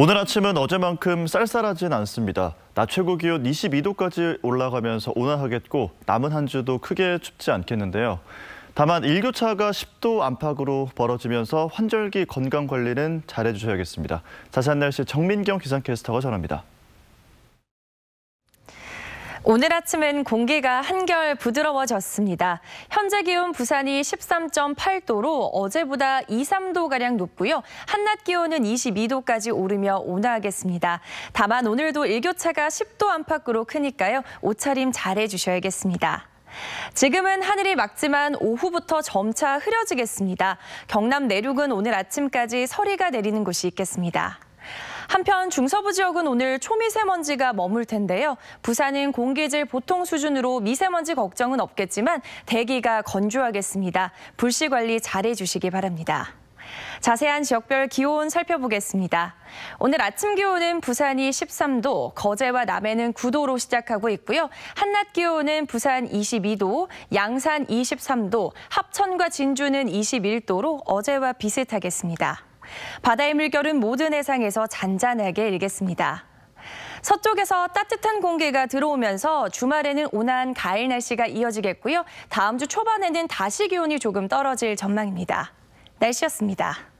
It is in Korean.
오늘 아침은 어제만큼 쌀쌀하진 않습니다. 낮 최고 기온 22도까지 올라가면서 온화하겠고 남은 한 주도 크게 춥지 않겠는데요. 다만 일교차가 10도 안팎으로 벌어지면서 환절기 건강 관리는 잘해주셔야겠습니다. 자세한 날씨 정민경 기상캐스터가 전합니다. 오늘 아침엔 공기가 한결 부드러워졌습니다. 현재 기온 부산이 13.8도로 어제보다 2, 3도가량 높고요. 한낮 기온은 22도까지 오르며 온화하겠습니다. 다만 오늘도 일교차가 10도 안팎으로 크니까요. 옷차림 잘해주셔야겠습니다. 지금은 하늘이 맑지만 오후부터 점차 흐려지겠습니다. 경남 내륙은 오늘 아침까지 서리가 내리는 곳이 있겠습니다. 한편 중서부 지역은 오늘 초미세먼지가 머물 텐데요. 부산은 공기질 보통 수준으로 미세먼지 걱정은 없겠지만 대기가 건조하겠습니다. 불씨 관리 잘해 주시기 바랍니다. 자세한 지역별 기온 살펴보겠습니다. 오늘 아침 기온은 부산이 13도, 거제와 남해는 9도로 시작하고 있고요. 한낮 기온은 부산 22도, 양산 23도, 합천과 진주는 21도로 어제와 비슷하겠습니다. 바다의 물결은 모든 해상에서 잔잔하게 일겠습니다. 서쪽에서 따뜻한 공기가 들어오면서 주말에는 온화한 가을 날씨가 이어지겠고요. 다음 주 초반에는 다시 기온이 조금 떨어질 전망입니다. 날씨였습니다.